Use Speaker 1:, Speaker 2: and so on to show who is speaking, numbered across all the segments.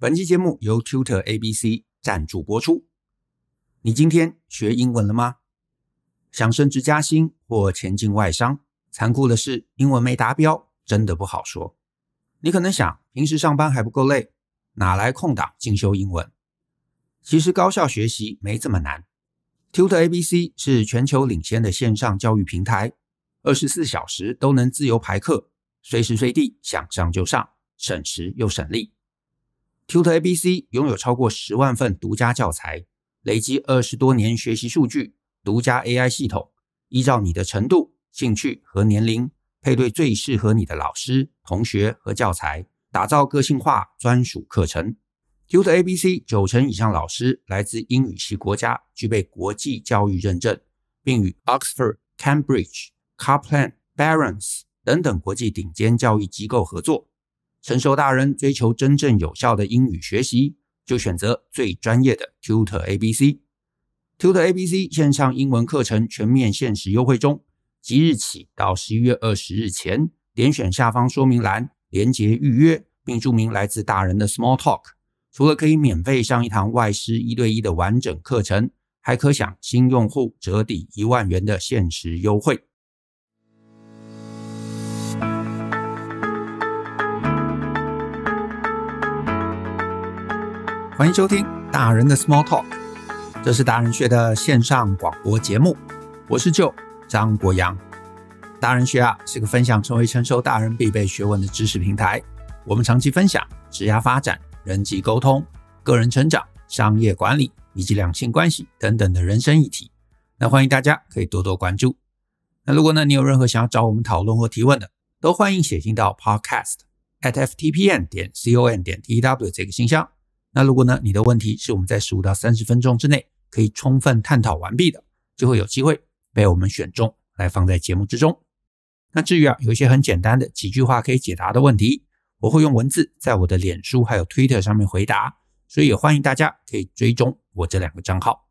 Speaker 1: 本期节目由 Tutor ABC 赞助播出。你今天学英文了吗？想升职加薪或前进外商，残酷的是，英文没达标，真的不好说。你可能想，平时上班还不够累，哪来空档进修英文？其实高效学习没这么难。Tutor ABC 是全球领先的线上教育平台，二十四小时都能自由排课，随时随地想上就上，省时又省力。Tut o r A B C 拥有超过十万份独家教材，累积二十多年学习数据，独家 A I 系统，依照你的程度、兴趣和年龄配对最适合你的老师、同学和教材，打造个性化专属课程。Tut o r A B C 九成以上老师来自英语系国家，具备国际教育认证，并与 Oxford、Cambridge、Kaplan、Barons 等等国际顶尖教育机构合作。成熟大人追求真正有效的英语学习，就选择最专业的 Tutor ABC。Tutor ABC 线上英文课程全面限时优惠中，即日起到十一月二十日前，点选下方说明栏连接预约，并注明来自大人的 Small Talk。除了可以免费上一堂外师一对一的完整课程，还可享新用户折抵一万元的限时优惠。欢迎收听《大人的 Small Talk》，这是达人学的线上广播节目。我是舅张国阳。达人学啊，是个分享成为成熟大人必备学问的知识平台。我们长期分享职业发展、人际沟通、个人成长、商业管理以及两性关系等等的人生议题。那欢迎大家可以多多关注。那如果呢，你有任何想要找我们讨论或提问的，都欢迎写信到 podcast at ftpn 点 c o n 点 t w 这个信箱。那如果呢？你的问题是我们在十五到三十分钟之内可以充分探讨完毕的，就会有机会被我们选中来放在节目之中。那至于啊，有一些很简单的几句话可以解答的问题，我会用文字在我的脸书还有推特上面回答，所以也欢迎大家可以追踪我这两个账号。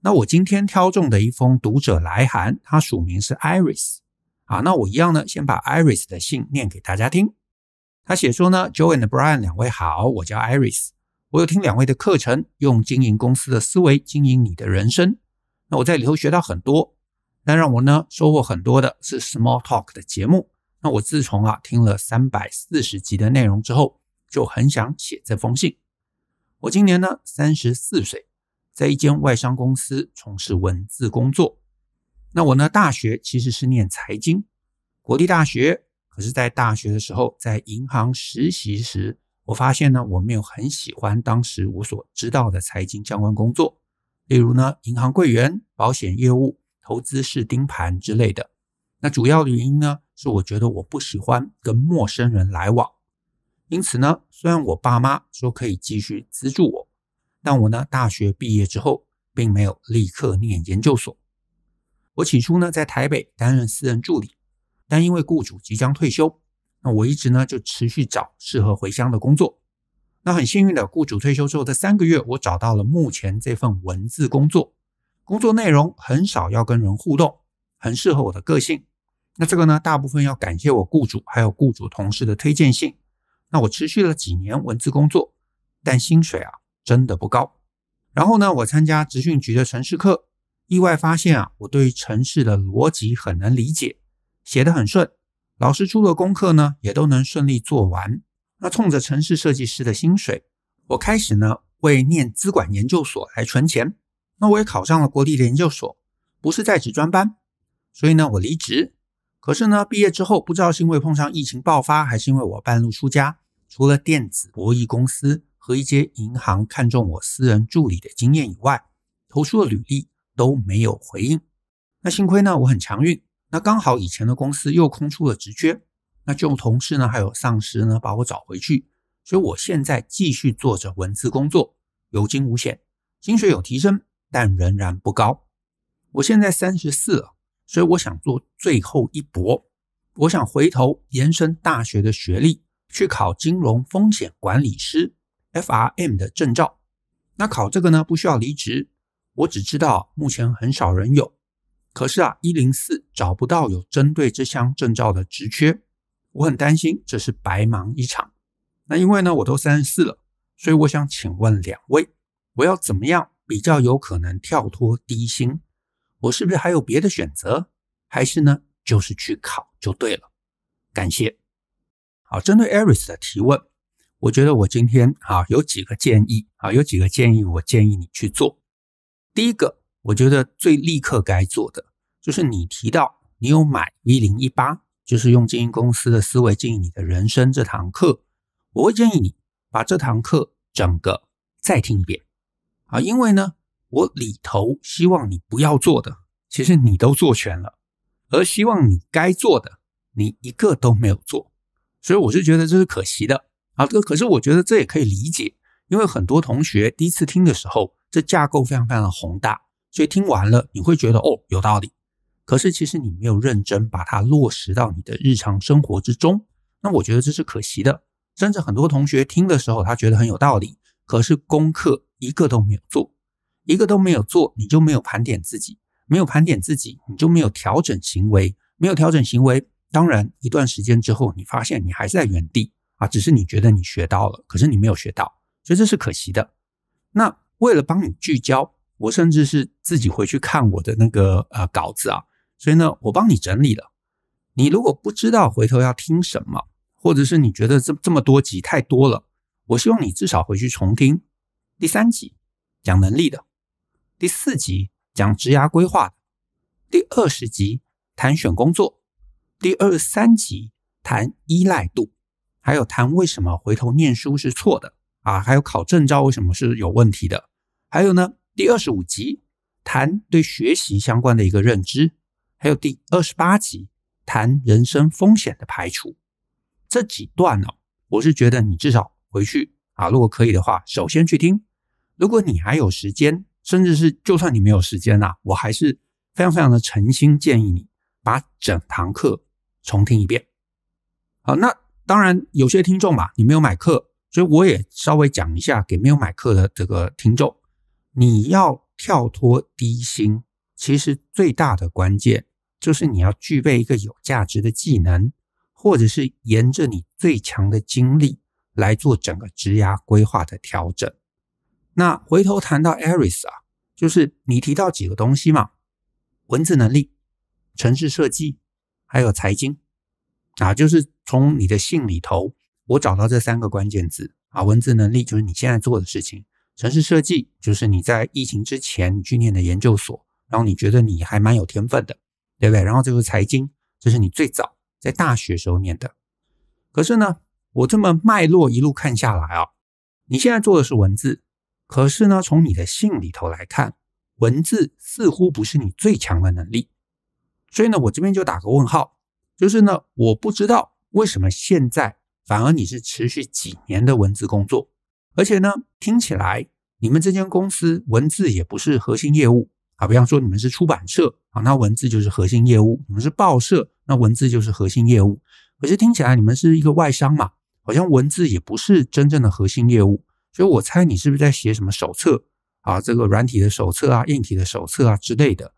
Speaker 1: 那我今天挑中的一封读者来函，它署名是 Iris 啊。那我一样呢，先把 Iris 的信念给大家听。他写说呢，Joel 和 Brian 两位好，我叫 Iris。我有听两位的课程，用经营公司的思维经营你的人生。那我在里头学到很多。那让我呢收获很多的是 Small Talk 的节目。那我自从啊听了三百四十集的内容之后，就很想写这封信。我今年呢三十四岁，在一间外商公司从事文字工作。那我呢大学其实是念财经，国立大学。可是，在大学的时候，在银行实习时。我发现呢，我没有很喜欢当时我所知道的财经相关工作，例如呢，银行柜员、保险业务、投资式盯盘之类的。那主要的原因呢，是我觉得我不喜欢跟陌生人来往。因此呢，虽然我爸妈说可以继续资助我，但我呢，大学毕业之后并没有立刻念研究所。我起初呢，在台北担任私人助理，但因为雇主即将退休。那我一直呢就持续找适合回乡的工作。那很幸运的，雇主退休之后的三个月，我找到了目前这份文字工作。工作内容很少要跟人互动，很适合我的个性。那这个呢，大部分要感谢我雇主还有雇主同事的推荐信。那我持续了几年文字工作，但薪水啊真的不高。然后呢，我参加职训局的城市课，意外发现啊，我对城市的逻辑很能理解，写得很顺。老师出的功课呢，也都能顺利做完。那冲着城市设计师的薪水，我开始呢为念资管研究所来存钱。那我也考上了国立的研究所，不是在职专班，所以呢我离职。可是呢毕业之后，不知道是因为碰上疫情爆发，还是因为我半路出家，除了电子博弈公司和一些银行看中我私人助理的经验以外，投出的履历都没有回应。那幸亏呢我很强运。那刚好以前的公司又空出了职缺，那就同事呢，还有上司呢，把我找回去，所以我现在继续做着文字工作，有惊无险，薪水有提升，但仍然不高。我现在三十四了，所以我想做最后一搏，我想回头延伸大学的学历，去考金融风险管理师 （FRM） 的证照。那考这个呢，不需要离职。我只知道目前很少人有。可是啊，一零四找不到有针对这项证照的职缺，我很担心这是白忙一场。那因为呢，我都三十四了，所以我想请问两位，我要怎么样比较有可能跳脱低薪？我是不是还有别的选择？还是呢，就是去考就对了？感谢。好，针对 Aris 的提问，我觉得我今天啊有几个建议啊，有几个建议，我建议你去做。第一个。我觉得最立刻该做的就是你提到你有买一零一八，就是用经营公司的思维经营你的人生这堂课，我会建议你把这堂课整个再听一遍啊，因为呢，我里头希望你不要做的，其实你都做全了，而希望你该做的，你一个都没有做，所以我是觉得这是可惜的啊。这可是我觉得这也可以理解，因为很多同学第一次听的时候，这架构非常非常的宏大。所以听完了，你会觉得哦有道理，可是其实你没有认真把它落实到你的日常生活之中，那我觉得这是可惜的。甚至很多同学听的时候，他觉得很有道理，可是功课一个都没有做，一个都没有做，你就没有盘点自己，没有盘点自己，你就没有调整行为，没有调整行为，当然一段时间之后，你发现你还是在原地啊，只是你觉得你学到了，可是你没有学到，所以这是可惜的。那为了帮你聚焦，我甚至是。自己回去看我的那个呃稿子啊，所以呢，我帮你整理了。你如果不知道回头要听什么，或者是你觉得这这么多集太多了，我希望你至少回去重听第三集讲能力的，第四集讲职涯规划，第二十集谈选工作，第二十三集谈依赖度，还有谈为什么回头念书是错的啊，还有考证照为什么是有问题的，还有呢，第二十五集。谈对学习相关的一个认知，还有第二十八集谈人生风险的排除这几段呢，我是觉得你至少回去啊，如果可以的话，首先去听。如果你还有时间，甚至是就算你没有时间呐，我还是非常非常的诚心建议你把整堂课重听一遍。好，那当然有些听众吧，你没有买课，所以我也稍微讲一下给没有买课的这个听众，你要。跳脱低薪，其实最大的关键就是你要具备一个有价值的技能，或者是沿着你最强的经历来做整个职涯规划的调整。那回头谈到 Aris 啊，就是你提到几个东西嘛，文字能力、城市设计还有财经啊，就是从你的信里头，我找到这三个关键字啊，文字能力就是你现在做的事情。城市设计就是你在疫情之前去念的研究所，然后你觉得你还蛮有天分的，对不对？然后这个财经，这是你最早在大学时候念的。可是呢，我这么脉络一路看下来啊，你现在做的是文字，可是呢，从你的信里头来看，文字似乎不是你最强的能力。所以呢，我这边就打个问号，就是呢，我不知道为什么现在反而你是持续几年的文字工作。而且呢，听起来你们这间公司文字也不是核心业务啊。比方说你们是出版社啊，那文字就是核心业务；你们是报社，那文字就是核心业务。可是听起来你们是一个外商嘛，好像文字也不是真正的核心业务。所以我猜你是不是在写什么手册啊？这个软体的手册啊，硬体的手册啊之类的。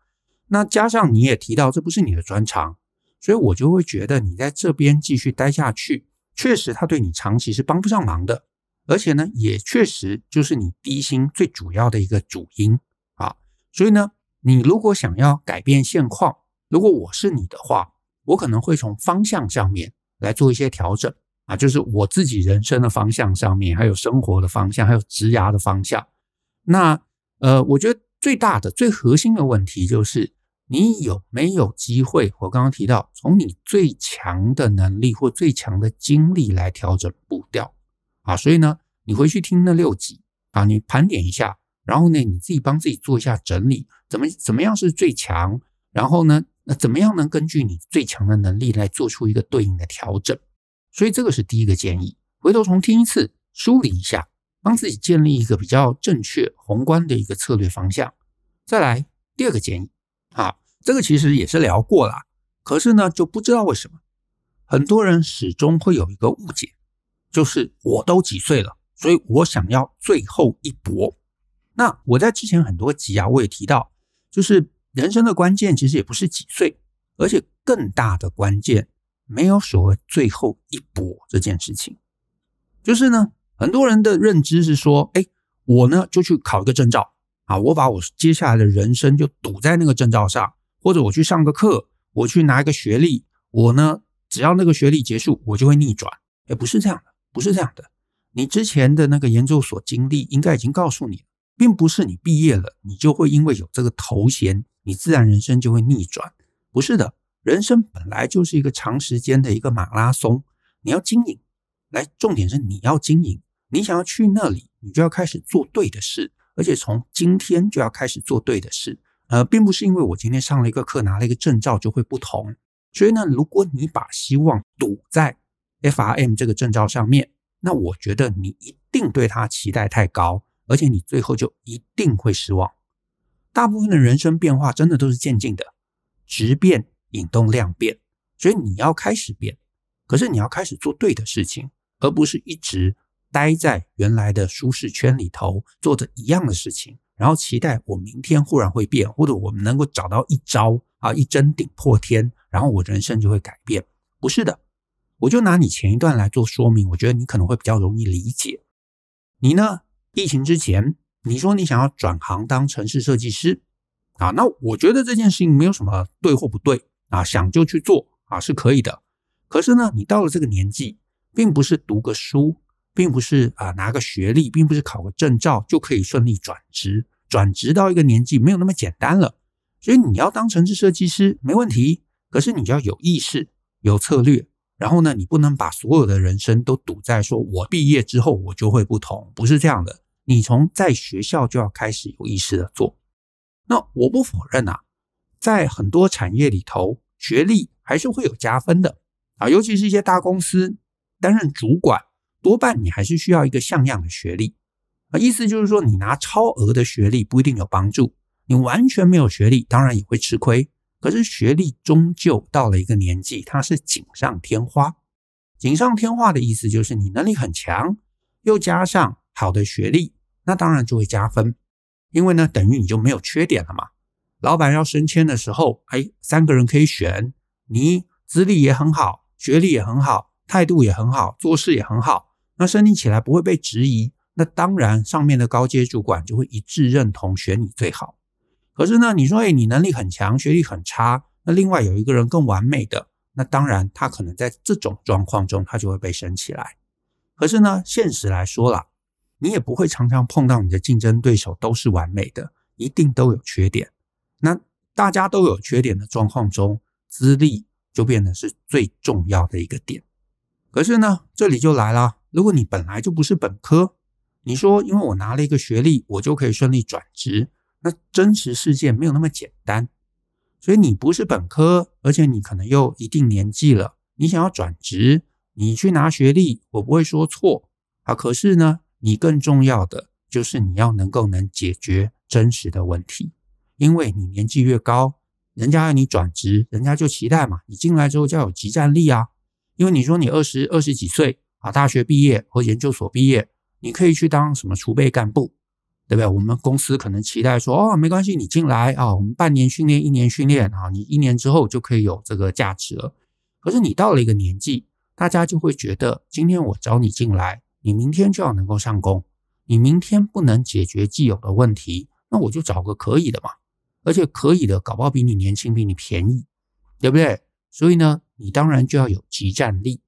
Speaker 1: 那加上你也提到这不是你的专长，所以我就会觉得你在这边继续待下去，确实他对你长期是帮不上忙的。而且呢，也确实就是你低薪最主要的一个主因啊。所以呢，你如果想要改变现况，如果我是你的话，我可能会从方向上面来做一些调整啊，就是我自己人生的方向上面，还有生活的方向，还有职涯的方向。那呃，我觉得最大的、最核心的问题就是你有没有机会？我刚刚提到，从你最强的能力或最强的精力来调整步调。啊，所以呢，你回去听那六集啊，你盘点一下，然后呢，你自己帮自己做一下整理，怎么怎么样是最强？然后呢，那怎么样能根据你最强的能力来做出一个对应的调整？所以这个是第一个建议，回头重听一次，梳理一下，帮自己建立一个比较正确宏观的一个策略方向。再来第二个建议啊，这个其实也是聊过了，可是呢，就不知道为什么很多人始终会有一个误解。就是我都几岁了，所以我想要最后一搏。那我在之前很多集啊，我也提到，就是人生的关键其实也不是几岁，而且更大的关键没有所谓最后一搏这件事情。就是呢，很多人的认知是说，哎，我呢就去考一个证照啊，我把我接下来的人生就赌在那个证照上，或者我去上个课，我去拿一个学历，我呢只要那个学历结束，我就会逆转。也不是这样的。不是这样的，你之前的那个研究所经历应该已经告诉你，并不是你毕业了，你就会因为有这个头衔，你自然人生就会逆转。不是的，人生本来就是一个长时间的一个马拉松，你要经营。来，重点是你要经营，你想要去那里，你就要开始做对的事，而且从今天就要开始做对的事。呃，并不是因为我今天上了一个课，拿了一个证照就会不同。所以呢，如果你把希望赌在…… F R M 这个证照上面，那我觉得你一定对它期待太高，而且你最后就一定会失望。大部分的人生变化真的都是渐进的，直变引动量变，所以你要开始变，可是你要开始做对的事情，而不是一直待在原来的舒适圈里头，做着一样的事情，然后期待我明天忽然会变，或者我们能够找到一招啊一针顶破天，然后我人生就会改变。不是的。我就拿你前一段来做说明，我觉得你可能会比较容易理解。你呢？疫情之前，你说你想要转行当城市设计师啊？那我觉得这件事情没有什么对或不对啊，想就去做啊，是可以的。可是呢，你到了这个年纪，并不是读个书，并不是啊拿个学历，并不是考个证照就可以顺利转职。转职到一个年纪没有那么简单了，所以你要当城市设计师没问题，可是你要有意识、有策略。然后呢，你不能把所有的人生都赌在说，我毕业之后我就会不同，不是这样的。你从在学校就要开始有意识的做。那我不否认啊，在很多产业里头，学历还是会有加分的啊，尤其是一些大公司担任主管，多半你还是需要一个像样的学历啊。意思就是说，你拿超额的学历不一定有帮助，你完全没有学历，当然也会吃亏。可是学历终究到了一个年纪，它是锦上添花。锦上添花的意思就是你能力很强，又加上好的学历，那当然就会加分。因为呢，等于你就没有缺点了嘛。老板要升迁的时候，哎，三个人可以选，你资历也很好，学历也很好，态度也很好，做事也很好，那升你起来不会被质疑。那当然，上面的高阶主管就会一致认同选你最好。可是呢，你说，哎，你能力很强，学历很差，那另外有一个人更完美的，那当然他可能在这种状况中，他就会被升起来。可是呢，现实来说了，你也不会常常碰到你的竞争对手都是完美的，一定都有缺点。那大家都有缺点的状况中，资历就变得是最重要的一个点。可是呢，这里就来了，如果你本来就不是本科，你说，因为我拿了一个学历，我就可以顺利转职。那真实世界没有那么简单，所以你不是本科，而且你可能又一定年纪了，你想要转职，你去拿学历，我不会说错啊。可是呢，你更重要的就是你要能够能解决真实的问题，因为你年纪越高，人家要你转职，人家就期待嘛。你进来之后就要有即战力啊，因为你说你二十二十几岁啊，大学毕业或研究所毕业，你可以去当什么储备干部。对不对？我们公司可能期待说，哦，没关系，你进来啊，我们半年训练，一年训练啊，你一年之后就可以有这个价值了。可是你到了一个年纪，大家就会觉得，今天我招你进来，你明天就要能够上工，你明天不能解决既有的问题，那我就找个可以的嘛，而且可以的搞不好比你年轻，比你便宜，对不对？所以呢，你当然就要有即战力，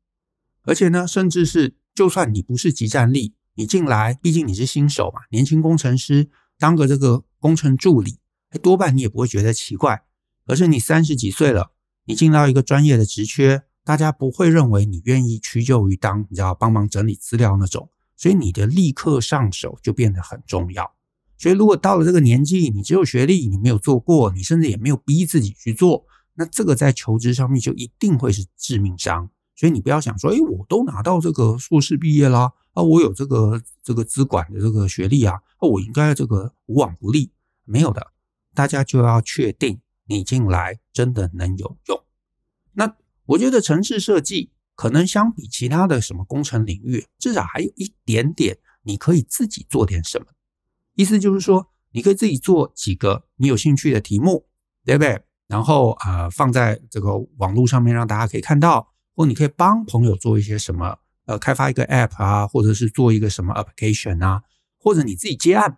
Speaker 1: 而且呢，甚至是就算你不是即战力。你进来，毕竟你是新手嘛，年轻工程师当个这个工程助理，哎，多半你也不会觉得奇怪。可是你三十几岁了，你进到一个专业的职缺，大家不会认为你愿意屈就于当你知道帮忙整理资料那种，所以你的立刻上手就变得很重要。所以如果到了这个年纪，你只有学历，你没有做过，你甚至也没有逼自己去做，那这个在求职上面就一定会是致命伤。所以你不要想说，哎，我都拿到这个硕士毕业啦，啊，我有这个这个资管的这个学历啊，我应该这个无往不利。没有的，大家就要确定你进来真的能有用。那我觉得城市设计可能相比其他的什么工程领域，至少还有一点点你可以自己做点什么。意思就是说，你可以自己做几个你有兴趣的题目，对不对？然后啊，放在这个网络上面让大家可以看到。或你可以帮朋友做一些什么，呃，开发一个 app 啊，或者是做一个什么 application 啊，或者你自己接案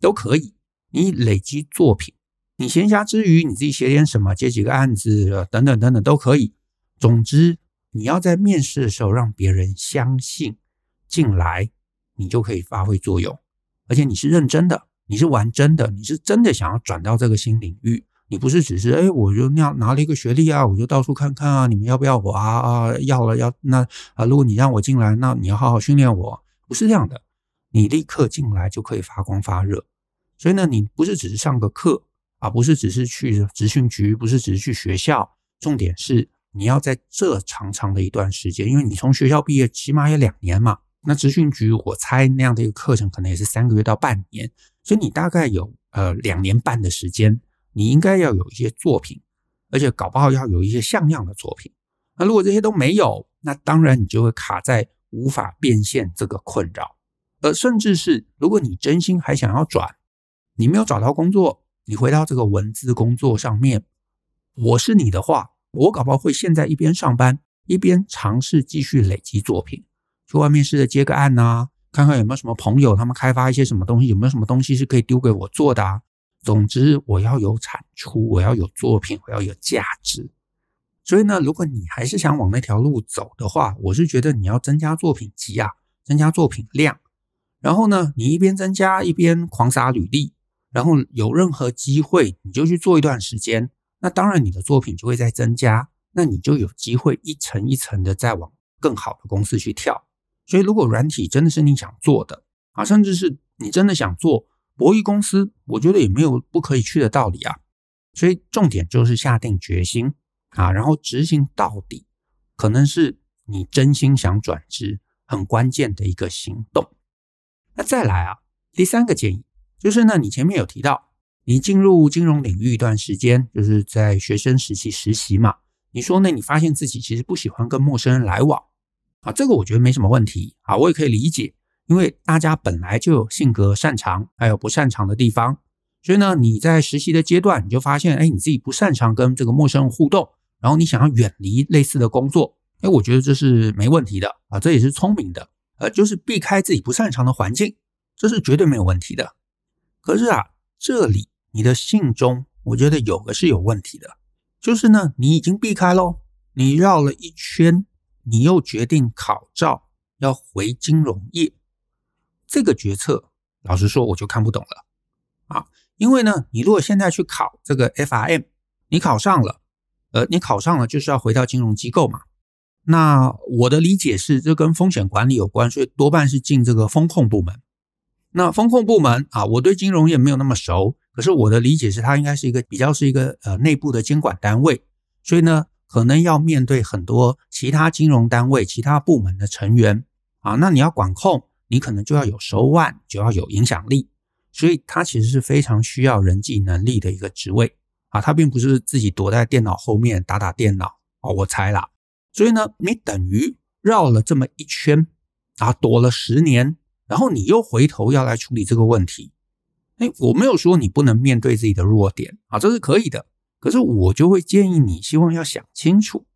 Speaker 1: 都可以。你累积作品，你闲暇之余你自己写点什么，接几个案子等等等等都可以。总之，你要在面试的时候让别人相信进来，你就可以发挥作用，而且你是认真的，你是玩真的，你是真的想要转到这个新领域。你不是只是哎，我就那样拿了一个学历啊，我就到处看看啊。你们要不要我啊啊？要了要那啊，如果你让我进来，那你要好好训练我。不是这样的，你立刻进来就可以发光发热。所以呢，你不是只是上个课啊，不是只是去职训局，不是只是去学校。重点是你要在这长长的一段时间，因为你从学校毕业起码有两年嘛。那职训局，我猜那样的一个课程可能也是三个月到半年，所以你大概有呃两年半的时间。你应该要有一些作品，而且搞不好要有一些像样的作品。那如果这些都没有，那当然你就会卡在无法变现这个困扰。而甚至是如果你真心还想要转，你没有找到工作，你回到这个文字工作上面，我是你的话，我搞不好会现在一边上班，一边尝试继续累积作品，去外面试着接个案呐，看看有没有什么朋友他们开发一些什么东西，有没有什么东西是可以丢给我做的啊。总之，我要有产出，我要有作品，我要有价值。所以呢，如果你还是想往那条路走的话，我是觉得你要增加作品集啊，增加作品量。然后呢，你一边增加一边狂撒履历，然后有任何机会你就去做一段时间。那当然，你的作品就会再增加，那你就有机会一层一层的再往更好的公司去跳。所以，如果软体真的是你想做的啊，甚至是你真的想做。博弈公司，我觉得也没有不可以去的道理啊。所以重点就是下定决心啊，然后执行到底，可能是你真心想转职很关键的一个行动。那再来啊，第三个建议就是呢，你前面有提到你进入金融领域一段时间，就是在学生时期实习嘛。你说呢？你发现自己其实不喜欢跟陌生人来往啊，这个我觉得没什么问题啊，我也可以理解。因为大家本来就有性格擅长还有不擅长的地方，所以呢，你在实习的阶段你就发现，哎，你自己不擅长跟这个陌生人互动，然后你想要远离类似的工作，哎，我觉得这是没问题的啊，这也是聪明的，呃，就是避开自己不擅长的环境，这是绝对没有问题的。可是啊，这里你的信中，我觉得有个是有问题的，就是呢，你已经避开喽，你绕了一圈，你又决定考照要回金融业。这个决策，老实说我就看不懂了啊！因为呢，你如果现在去考这个 FIRM，你考上了，呃，你考上了就是要回到金融机构嘛。那我的理解是，这跟风险管理有关，所以多半是进这个风控部门。那风控部门啊，我对金融业没有那么熟，可是我的理解是，它应该是一个比较是一个呃内部的监管单位，所以呢，可能要面对很多其他金融单位、其他部门的成员啊，那你要管控。你可能就要有手腕，就要有影响力，所以它其实是非常需要人际能力的一个职位啊！它并不是自己躲在电脑后面打打电脑啊！我猜啦。所以呢，你等于绕了这么一圈啊，躲了十年，然后你又回头要来处理这个问题。哎，我没有说你不能面对自己的弱点啊，这是可以的。可是我就会建议你，希望要想清楚，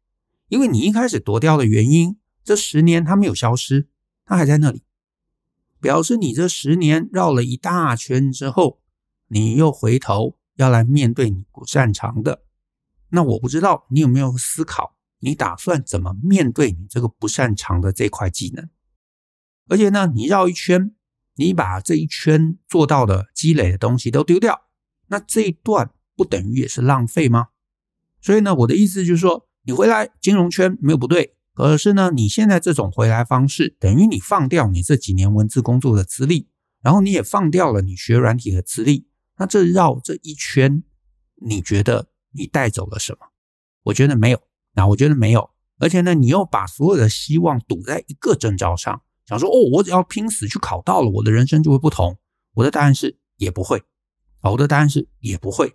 Speaker 1: 因为你一开始躲掉的原因，这十年它没有消失，它还在那里。表示你这十年绕了一大圈之后，你又回头要来面对你不擅长的，那我不知道你有没有思考，你打算怎么面对你这个不擅长的这块技能？而且呢，你绕一圈，你把这一圈做到的积累的东西都丢掉，那这一段不等于也是浪费吗？所以呢，我的意思就是说，你回来金融圈没有不对。而是呢，你现在这种回来方式，等于你放掉你这几年文字工作的资历，然后你也放掉了你学软体的资历。那这绕这一圈，你觉得你带走了什么？我觉得没有。那我觉得没有。而且呢，你又把所有的希望赌在一个证照上，想说哦，我只要拼死去考到了，我的人生就会不同。我的答案是也不会。啊，我的答案是也不会。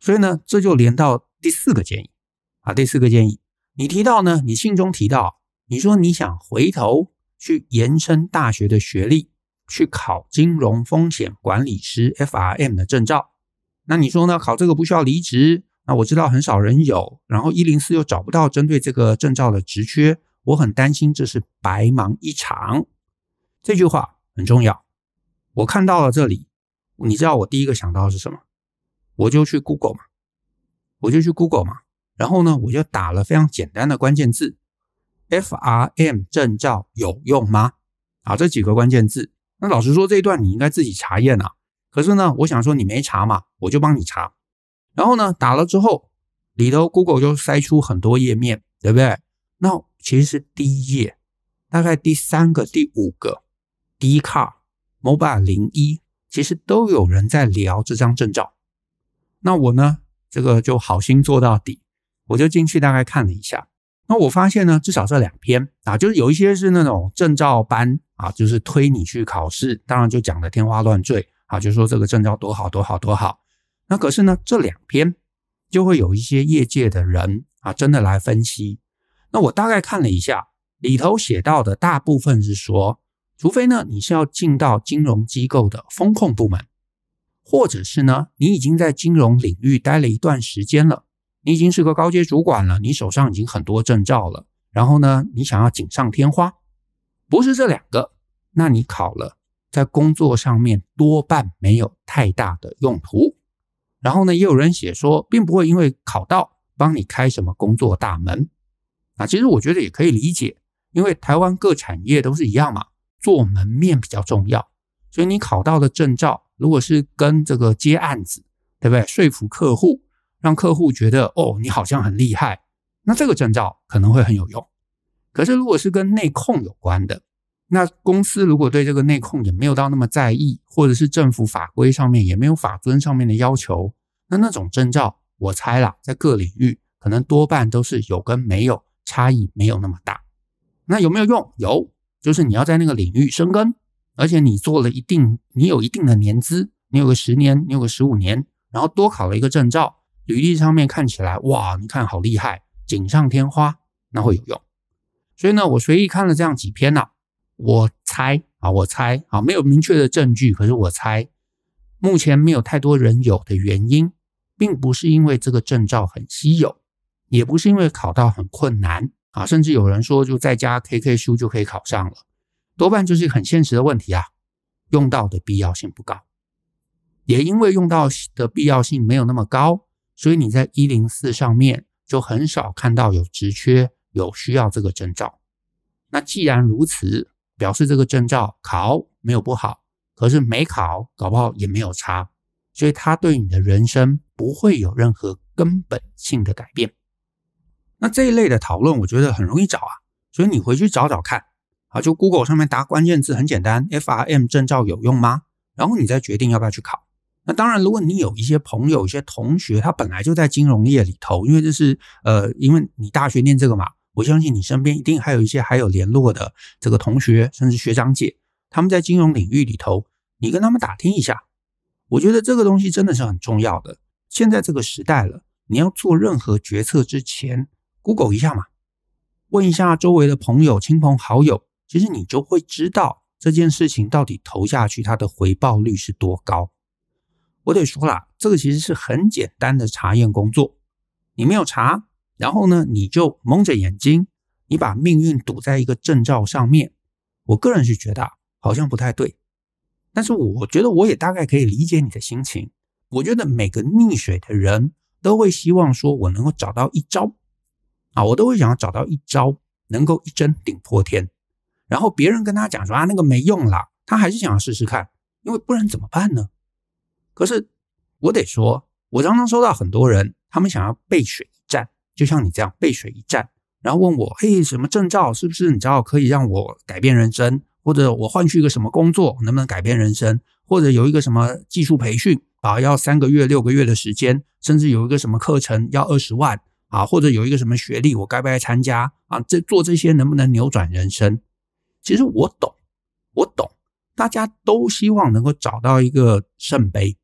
Speaker 1: 所以呢，这就连到第四个建议啊，第四个建议。你提到呢，你信中提到，你说你想回头去延伸大学的学历，去考金融风险管理师 （FRM） 的证照。那你说呢？考这个不需要离职？那我知道很少人有，然后一零四又找不到针对这个证照的职缺，我很担心这是白忙一场。这句话很重要，我看到了这里，你知道我第一个想到是什么？我就去 Google 嘛，我就去 Google 嘛。然后呢，我就打了非常简单的关键字 “frm 证照有用吗”啊，这几个关键字。那老实说，这一段你应该自己查验啊。可是呢，我想说你没查嘛，我就帮你查。然后呢，打了之后，里头 Google 就筛出很多页面，对不对？那其实是第一页，大概第三个、第五个 d c a r Mobile 零一，其实都有人在聊这张证照。那我呢，这个就好心做到底。我就进去大概看了一下，那我发现呢，至少这两篇啊，就是有一些是那种证照班啊，就是推你去考试，当然就讲的天花乱坠啊，就说这个证照多好多好多好。那可是呢，这两篇就会有一些业界的人啊，真的来分析。那我大概看了一下，里头写到的大部分是说，除非呢你是要进到金融机构的风控部门，或者是呢你已经在金融领域待了一段时间了。你已经是个高阶主管了，你手上已经很多证照了。然后呢，你想要锦上添花，不是这两个，那你考了，在工作上面多半没有太大的用途。然后呢，也有人写说，并不会因为考到帮你开什么工作大门。啊，其实我觉得也可以理解，因为台湾各产业都是一样嘛，做门面比较重要。所以你考到的证照，如果是跟这个接案子，对不对？说服客户。让客户觉得哦，你好像很厉害，那这个证照可能会很有用。可是如果是跟内控有关的，那公司如果对这个内控也没有到那么在意，或者是政府法规上面也没有法遵上面的要求，那那种证照，我猜啦，在各领域可能多半都是有跟没有差异没有那么大。那有没有用？有，就是你要在那个领域生根，而且你做了一定，你有一定的年资，你有个十年，你有个十五年，然后多考了一个证照。履历上面看起来哇，你看好厉害，锦上添花那会有用。所以呢，我随意看了这样几篇呢，我猜啊，我猜啊，没有明确的证据，可是我猜，目前没有太多人有的原因，并不是因为这个证照很稀有，也不是因为考到很困难啊，甚至有人说就在家 K K 书就可以考上了，多半就是很现实的问题啊，用到的必要性不高，也因为用到的必要性没有那么高。所以你在一零四上面就很少看到有职缺有需要这个证照。那既然如此，表示这个证照考没有不好，可是没考搞不好也没有差。所以它对你的人生不会有任何根本性的改变。那这一类的讨论，我觉得很容易找啊。所以你回去找找看啊，就 Google 上面答关键字很简单，F R M 证照有用吗？然后你再决定要不要去考。那当然，如果你有一些朋友、一些同学，他本来就在金融业里头，因为这是呃，因为你大学念这个嘛，我相信你身边一定还有一些还有联络的这个同学，甚至学长姐，他们在金融领域里头，你跟他们打听一下，我觉得这个东西真的是很重要的。现在这个时代了，你要做任何决策之前，Google 一下嘛，问一下周围的朋友、亲朋好友，其实你就会知道这件事情到底投下去它的回报率是多高。我得说了，这个其实是很简单的查验工作。你没有查，然后呢，你就蒙着眼睛，你把命运赌在一个证照上面。我个人是觉得好像不太对，但是我觉得我也大概可以理解你的心情。我觉得每个溺水的人都会希望说，我能够找到一招啊，我都会想要找到一招能够一针顶破天。然后别人跟他讲说啊，那个没用啦，他还是想要试试看，因为不然怎么办呢？可是，我得说，我常常收到很多人，他们想要背水一战，就像你这样背水一战，然后问我：“嘿，什么证照是不是你知道可以让我改变人生？或者我换去一个什么工作，能不能改变人生？或者有一个什么技术培训啊，要三个月、六个月的时间，甚至有一个什么课程要二十万啊，或者有一个什么学历，我该不该参加啊？这做这些能不能扭转人生？”其实我懂，我懂，大家都希望能够找到一个圣杯。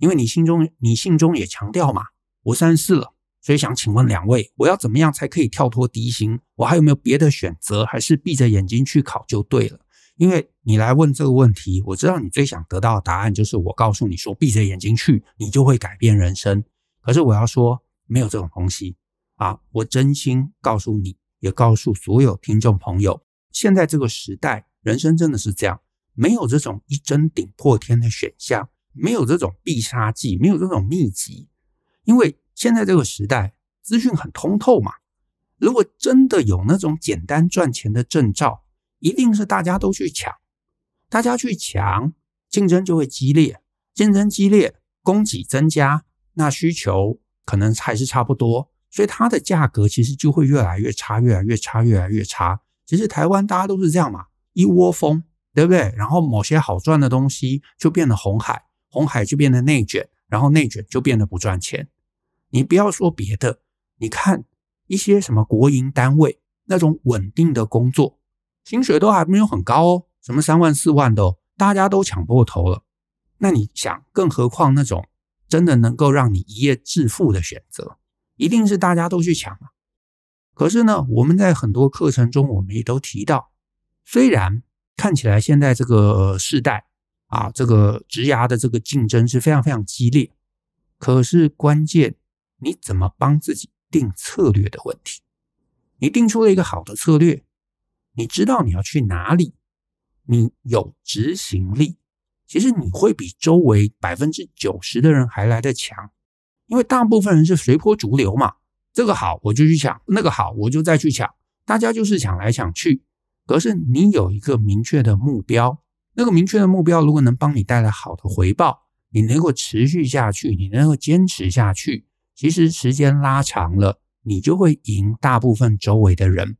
Speaker 1: 因为你心中，你信中也强调嘛，我三四了，所以想请问两位，我要怎么样才可以跳脱敌心，我还有没有别的选择？还是闭着眼睛去考就对了？因为你来问这个问题，我知道你最想得到的答案就是我告诉你说闭着眼睛去，你就会改变人生。可是我要说，没有这种东西啊！我真心告诉你，也告诉所有听众朋友，现在这个时代，人生真的是这样，没有这种一针顶破天的选项。没有这种必杀技，没有这种秘籍，因为现在这个时代资讯很通透嘛。如果真的有那种简单赚钱的证照，一定是大家都去抢，大家去抢，竞争就会激烈，竞争激烈，供给增加，那需求可能还是差不多，所以它的价格其实就会越来越差，越来越差，越来越差。其实台湾大家都是这样嘛，一窝蜂，对不对？然后某些好赚的东西就变得红海。红海就变得内卷，然后内卷就变得不赚钱。你不要说别的，你看一些什么国营单位那种稳定的工作，薪水都还没有很高哦，什么三万四万的，大家都抢破头了。那你想，更何况那种真的能够让你一夜致富的选择，一定是大家都去抢啊。可是呢，我们在很多课程中，我们也都提到，虽然看起来现在这个时代。啊，这个职涯的这个竞争是非常非常激烈，可是关键你怎么帮自己定策略的问题。你定出了一个好的策略，你知道你要去哪里，你有执行力，其实你会比周围百分之九十的人还来得强，因为大部分人是随波逐流嘛，这个好我就去抢，那个好我就再去抢，大家就是抢来抢去，可是你有一个明确的目标。那个明确的目标，如果能帮你带来好的回报，你能够持续下去，你能够坚持下去，其实时间拉长了，你就会赢大部分周围的人。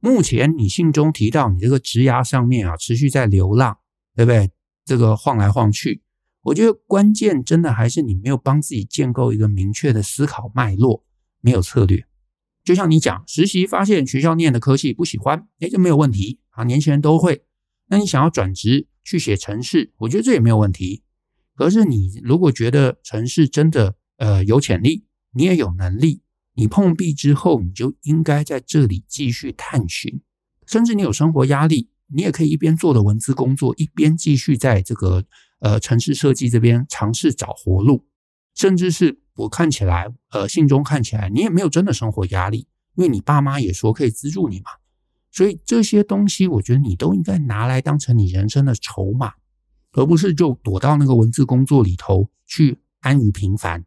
Speaker 1: 目前你信中提到你这个职涯上面啊，持续在流浪，对不对？这个晃来晃去，我觉得关键真的还是你没有帮自己建构一个明确的思考脉络，没有策略。就像你讲实习发现学校念的科系不喜欢，哎，这没有问题啊，年轻人都会。那你想要转职去写城市，我觉得这也没有问题。可是你如果觉得城市真的呃有潜力，你也有能力，你碰壁之后，你就应该在这里继续探寻。甚至你有生活压力，你也可以一边做的文字工作，一边继续在这个呃城市设计这边尝试找活路。甚至是我看起来，呃，信中看起来你也没有真的生活压力，因为你爸妈也说可以资助你嘛。所以这些东西，我觉得你都应该拿来当成你人生的筹码，而不是就躲到那个文字工作里头去安于平凡。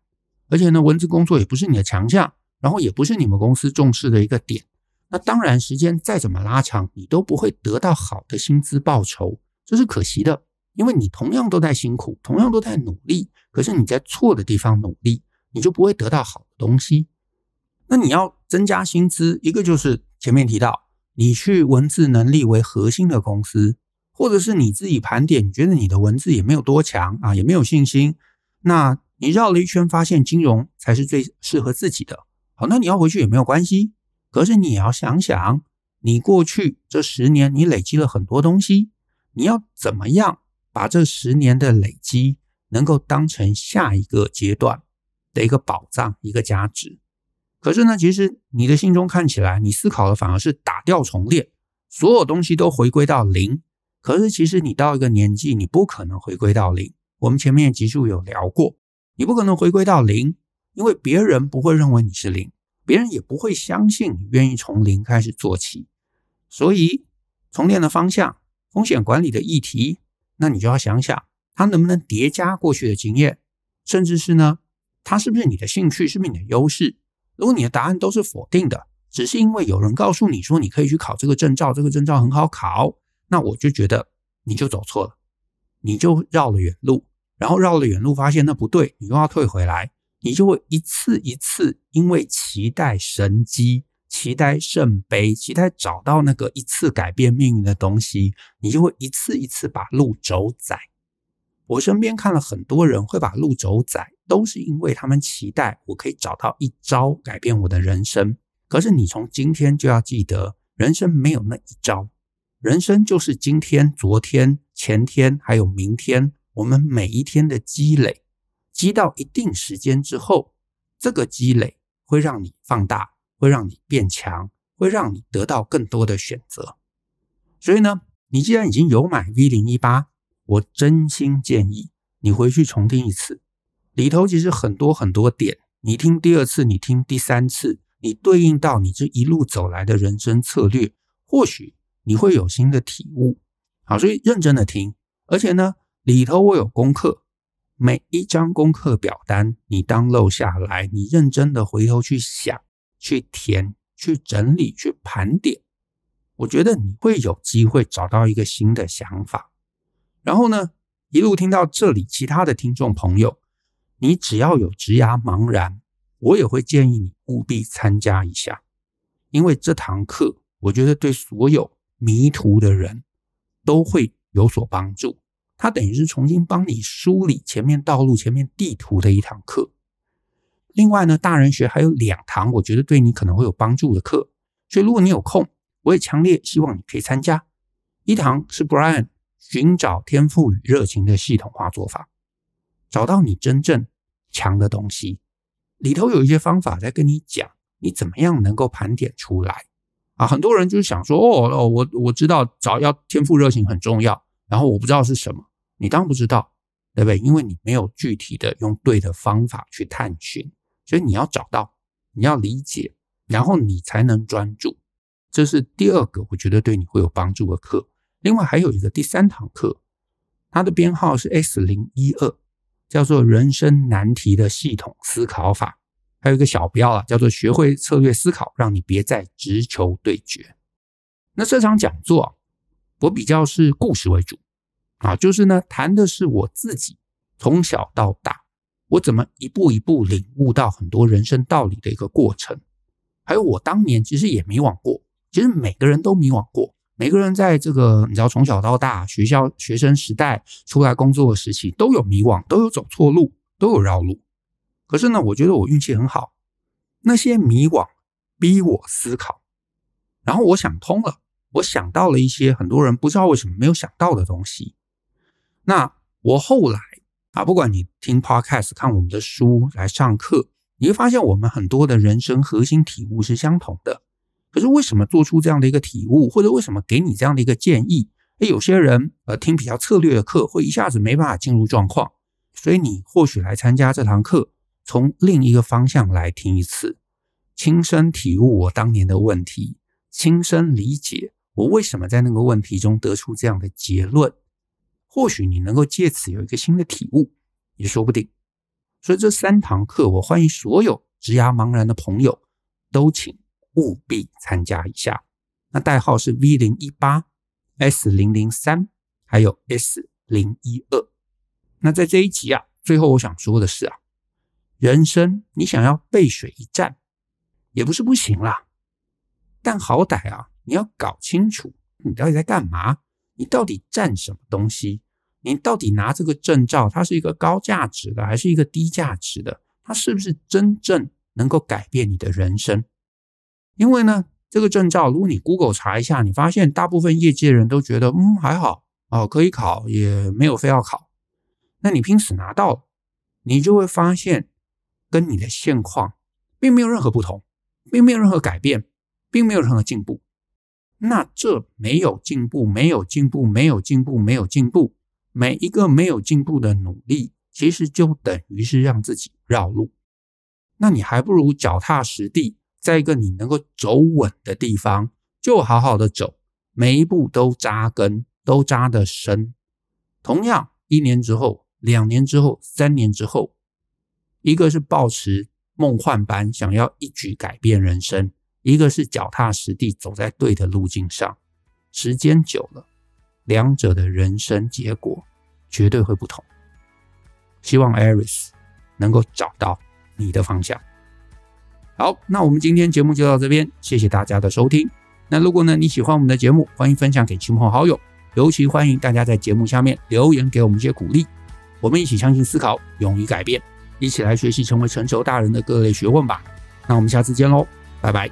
Speaker 1: 而且呢，文字工作也不是你的强项，然后也不是你们公司重视的一个点。那当然，时间再怎么拉长，你都不会得到好的薪资报酬，这是可惜的。因为你同样都在辛苦，同样都在努力，可是你在错的地方努力，你就不会得到好的东西。那你要增加薪资，一个就是前面提到。你去文字能力为核心的公司，或者是你自己盘点，你觉得你的文字也没有多强啊，也没有信心。那你绕了一圈，发现金融才是最适合自己的。好，那你要回去也没有关系。可是你也要想想，你过去这十年你累积了很多东西，你要怎么样把这十年的累积能够当成下一个阶段的一个保障、一个价值。可是呢，其实你的心中看起来，你思考的反而是打掉重练，所有东西都回归到零。可是其实你到一个年纪，你不可能回归到零。我们前面集数有聊过，你不可能回归到零，因为别人不会认为你是零，别人也不会相信你愿意从零开始做起。所以，重练的方向，风险管理的议题，那你就要想想，它能不能叠加过去的经验，甚至是呢，它是不是你的兴趣，是不是你的优势？如果你的答案都是否定的，只是因为有人告诉你说你可以去考这个证照，这个证照很好考，那我就觉得你就走错了，你就绕了远路，然后绕了远路发现那不对，你又要退回来，你就会一次一次因为期待神机。期待圣杯、期待找到那个一次改变命运的东西，你就会一次一次把路走窄。我身边看了很多人会把路走窄，都是因为他们期待我可以找到一招改变我的人生。可是你从今天就要记得，人生没有那一招，人生就是今天、昨天、前天，还有明天。我们每一天的积累，积到一定时间之后，这个积累会让你放大，会让你变强，会让你得到更多的选择。所以呢，你既然已经有买 V 零一八。我真心建议你回去重听一次，里头其实很多很多点，你听第二次，你听第三次，你对应到你这一路走来的人生策略，或许你会有新的体悟好，所以认真的听，而且呢，里头我有功课，每一张功课表单你当漏下来，你认真的回头去想、去填、去整理、去盘点，我觉得你会有机会找到一个新的想法。然后呢，一路听到这里，其他的听众朋友，你只要有直牙茫然，我也会建议你务必参加一下，因为这堂课我觉得对所有迷途的人都会有所帮助。它等于是重新帮你梳理前面道路、前面地图的一堂课。另外呢，大人学还有两堂，我觉得对你可能会有帮助的课，所以如果你有空，我也强烈希望你可以参加。一堂是 Brian。寻找天赋与热情的系统化做法，找到你真正强的东西，里头有一些方法在跟你讲，你怎么样能够盘点出来啊？很多人就是想说，哦，我我知道找要天赋热情很重要，然后我不知道是什么，你当然不知道，对不对？因为你没有具体的用对的方法去探寻，所以你要找到，你要理解，然后你才能专注。这是第二个，我觉得对你会有帮助的课。另外还有一个第三堂课，它的编号是 S 零一二，叫做《人生难题的系统思考法》，还有一个小标啊，叫做《学会策略思考，让你别再直球对决》。那这场讲座我比较是故事为主啊，就是呢，谈的是我自己从小到大，我怎么一步一步领悟到很多人生道理的一个过程，还有我当年其实也迷惘过，其实每个人都迷惘过。每个人在这个你知道从小到大学校学生时代出来工作的时期，都有迷惘，都有走错路，都有绕路。可是呢，我觉得我运气很好，那些迷惘逼我思考，然后我想通了，我想到了一些很多人不知道为什么没有想到的东西。那我后来啊，不管你听 podcast 看我们的书来上课，你会发现我们很多的人生核心体悟是相同的。可是为什么做出这样的一个体悟，或者为什么给你这样的一个建议？哎，有些人呃听比较策略的课，会一下子没办法进入状况，所以你或许来参加这堂课，从另一个方向来听一次，亲身体悟我当年的问题，亲身理解我为什么在那个问题中得出这样的结论，或许你能够借此有一个新的体悟，也说不定。所以这三堂课，我欢迎所有职牙茫然的朋友都请。务必参加一下。那代号是 V 零一八、S 零零三，还有 S 零一二。那在这一集啊，最后我想说的是啊，人生你想要背水一战，也不是不行啦。但好歹啊，你要搞清楚你到底在干嘛，你到底占什么东西，你到底拿这个证照，它是一个高价值的还是一个低价值的？它是不是真正能够改变你的人生？因为呢，这个证照，如果你 Google 查一下，你发现大部分业界人都觉得，嗯，还好哦，可以考，也没有非要考。那你拼死拿到，你就会发现，跟你的现况并没有任何不同，并没有任何改变，并没有任何进步。那这没有进步，没有进步，没有进步，没有进步。每一个没有进步的努力，其实就等于是让自己绕路。那你还不如脚踏实地。在一个你能够走稳的地方，就好好的走，每一步都扎根，都扎得深。同样，一年之后、两年之后、三年之后，一个是抱持梦幻般想要一举改变人生，一个是脚踏实地走在对的路径上。时间久了，两者的人生结果绝对会不同。希望 Aris 能够找到你的方向。好，那我们今天节目就到这边，谢谢大家的收听。那如果呢你喜欢我们的节目，欢迎分享给亲朋好友，尤其欢迎大家在节目下面留言给我们一些鼓励。我们一起相信、思考、勇于改变，一起来学习成为成熟大人的各类学问吧。那我们下次见喽，拜拜。